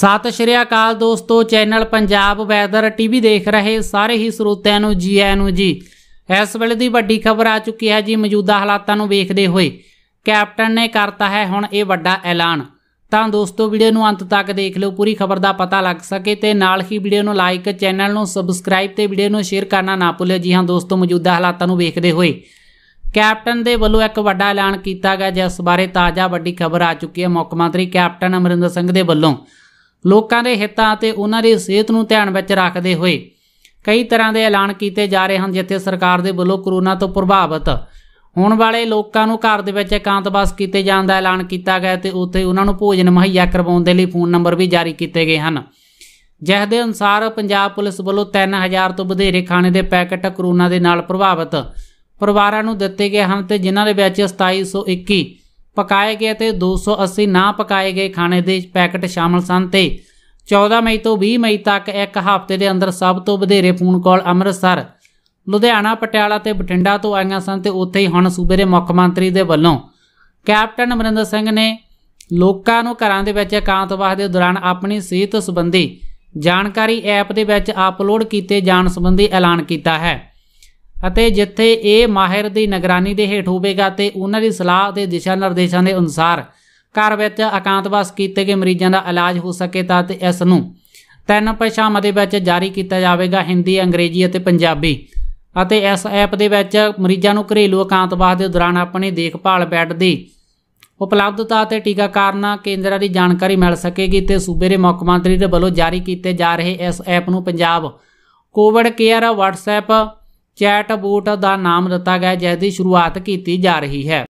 ਸਤਿ ਸ਼੍ਰੀ ਅਕਾਲ ਦੋਸਤੋ channel Punjab weather TV ਦੇਖ ਰਹੇ ਸਾਰੇ ਹੀ ਸਰੋਤਿਆਂ ਨੂੰ ਜੀ ਆਇਆਂ ਨੂੰ ਜੀ ਇਸ ਵੇਲੇ ਦੀ ਵੱਡੀ ਖਬਰ ਆ ਚੁੱਕੀ ਹੈ ਜੀ ਮੌਜੂਦਾ ਹਾਲਾਤਾਂ ਨੂੰ ਵੇਖਦੇ ਹੋਏ ਕੈਪਟਨ ਨੇ ਕਰਤਾ ਹੈ ਹੁਣ ਇਹ ਵੱਡਾ ਐਲਾਨ ਤਾਂ ਦੋਸਤੋ ਵੀਡੀਓ ਨੂੰ ਅੰਤ ਤੱਕ ਦੇਖ ਲਓ ਪੂਰੀ ਖਬਰ ਦਾ ਪਤਾ ਲੱਗ ਸਕੇ ਤੇ ਨਾਲ ਹੀ ਵੀਡੀਓ ਨੂੰ ਲਾਈਕ ਚੈਨਲ ਨੂੰ ਸਬਸਕ੍ਰਾਈਬ ਤੇ ਵੀਡੀਓ ਨੂੰ ਸ਼ੇਅਰ ਕਰਨਾ ਨਾ ਭੁੱਲਿਓ ਜੀ ਹਾਂ ਦੋਸਤੋ ਮੌਜੂਦਾ ਹਾਲਾਤਾਂ ਨੂੰ ਵੇਖਦੇ ਹੋਏ ਕੈਪਟਨ ਦੇ ਵੱਲੋਂ ਇੱਕ ਵੱਡਾ ਐਲਾਨ ਕੀਤਾ ਗਿਆ ਜਿਸ ਬਾਰੇ ਤਾਜ਼ਾ ਵੱਡੀ ਖਬਰ ਆ ਚੁੱਕੀ ਹੈ ਮੁੱਖ ਮੰਤਰੀ ਕੈਪਟਨ ਅਮਰਿੰਦਰ ਸਿੰਘ ਦੇ ਵੱਲੋਂ ਲੋਕਾਂ ਦੇ ਹਿੱਤਾਂ ਅਤੇ ਉਹਨਾਂ ਦੀ ਸਿਹਤ ਨੂੰ ਧਿਆਨ ਵਿੱਚ ਰੱਖਦੇ ਹੋਏ ਕਈ ਤਰ੍ਹਾਂ ਦੇ ਐਲਾਨ ਕੀਤੇ ਜਾ ਰਹੇ ਹਨ ਜਿੱਥੇ ਸਰਕਾਰ ਦੇ ਵੱਲੋਂ ਕਰੋਨਾ ਤੋਂ ਪ੍ਰਭਾਵਿਤ ਹੋਣ ਵਾਲੇ ਲੋਕਾਂ ਨੂੰ ਘਰ ਦੇ ਵਿੱਚ ਇਕਾਂਤਵਾਸ ਕੀਤੇ ਜਾਣ ਦਾ ਐਲਾਨ ਕੀਤਾ ਗਿਆ ਤੇ ਉੱਥੇ ਉਹਨਾਂ ਨੂੰ ਭੋਜਨ ਮੁਹੱਈਆ ਕਰਵਾਉਣ ਦੇ ਲਈ ਫੋਨ ਨੰਬਰ ਵੀ ਜਾਰੀ ਕੀਤੇ ਗਏ ਹਨ ਜਿਸ ਦੇ ਅਨੁਸਾਰ ਪੰਜਾਬ ਪੁਲਿਸ ਵੱਲੋਂ 3000 ਤੋਂ ਵਧੇਰੇ ਖਾਣੇ ਦੇ ਪੈਕੇਟ ਕਰੋਨਾ ਦੇ ਨਾਲ ਪ੍ਰਭਾਵਿਤ ਪਰਿਵਾਰਾਂ ਨੂੰ ਦਿੱਤੇ ਗਏ ਹਨ ਤੇ ਜਿਨ੍ਹਾਂ ਦੇ ਵਿੱਚ 2721 ਪਕਾਏ ਗਏ ਤੇ 280 ਨਾ ਪਕਾਏ ਗਏ ਖਾਣੇ ਦੇ ਪੈਕਟ ਸ਼ਾਮਲ ਸਨ ਤੇ 14 ਮਈ ਤੋਂ 20 ਮਈ ਤੱਕ ਇੱਕ ਹਫ਼ਤੇ ਦੇ ਅੰਦਰ ਸਭ ਤੋਂ ਵਧੇਰੇ ਫੋਨ ਕਾਲ ਅੰਮ੍ਰਿਤਸਰ ਲੁਧਿਆਣਾ ਪਟਿਆਲਾ ਤੇ ਬਠਿੰਡਾ ਤੋਂ ਆਈਆਂ ਸਨ ਤੇ ਉੱਥੇ ਹੀ ਹੁਣ ਸੂਬੇ ਦੇ ਮੁੱਖ ਮੰਤਰੀ ਦੇ ਵੱਲੋਂ ਕੈਪਟਨ ਅਮਰਿੰਦਰ ਸਿੰਘ ਨੇ ਲੋਕਾਂ ਨੂੰ ਘਰਾਂ ਦੇ ਵਿੱਚ ਇਕਾਂਤਵਾਸ ਦੇ ਦੌਰਾਨ ਆਪਣੀ ਸਿਹਤ ਸੰਬੰਧੀ ਜਾਣਕਾਰੀ ਐਪ ਦੇ ਵਿੱਚ ਅਪਲੋਡ ਕੀਤੇ ਜਾਣ ਸੰਬੰਧੀ ਐਲਾਨ ਕੀਤਾ ਹੈ ਅਤੇ ਜਿੱਥੇ ਇਹ ਮਾਹਿਰ ਦੀ ਨਿਗਰਾਨੀ ਦੇ ਹੇਠ ਹੋਵੇਗਾ ਤੇ ਉਹਨਾਂ ਦੀ ਸਲਾਹ ਤੇ ਦਿਸ਼ਾ ਨਿਰਦੇਸ਼ਾਂ ਦੇ ਅਨੁਸਾਰ ਘਰ ਵਿੱਚ ਇਕਾਂਤਵਾਸ ਕੀਤੇ ਗਏ ਮਰੀਜ਼ਾਂ ਦਾ ਇਲਾਜ ਹੋ ਸਕੇ ਤਾਂ ਤੇ ਇਸ ਨੂੰ ਤਿੰਨ ਭਾਸ਼ਾਵਾਂ ਦੇ ਵਿੱਚ ਜਾਰੀ ਕੀਤਾ ਜਾਵੇਗਾ ਹਿੰਦੀ ਅੰਗਰੇਜ਼ੀ ਅਤੇ ਪੰਜਾਬੀ ਅਤੇ ਇਸ ਐਪ ਦੇ ਵਿੱਚ ਮਰੀਜ਼ਾਂ ਨੂੰ ਘਰੇਲੂ ਇਕਾਂਤਵਾਸ ਦੇ ਦੌਰਾਨ ਆਪਣੀ ਦੇਖਭਾਲ ਬੈੱਡ ਦੀ ਉਪਲਬਧਤਾ ਅਤੇ ਟੀਕਾਕਰਨ ਕੇਂਦਰਾਂ ਦੀ ਜਾਣਕਾਰੀ ਮਿਲ ਸਕੇਗੀ ਤੇ ਸੂਬੇ ਦੇ ਮੁੱਖ ਮੰਤਰੀ ਦੇ ਵੱਲੋਂ ਜਾਰੀ ਕੀਤੇ ਜਾ ਰਹੇ ਇਸ ਐਪ ਨੂੰ Punjab COVID care WhatsApp chatbot ਦਾ ਨਾਮ ਦਿੱਤਾ ਗਿਆ ਜਿਸ ਦੀ ਸ਼ੁਰੂਆਤ ਕੀਤੀ ਜਾ ਰਹੀ ਹੈ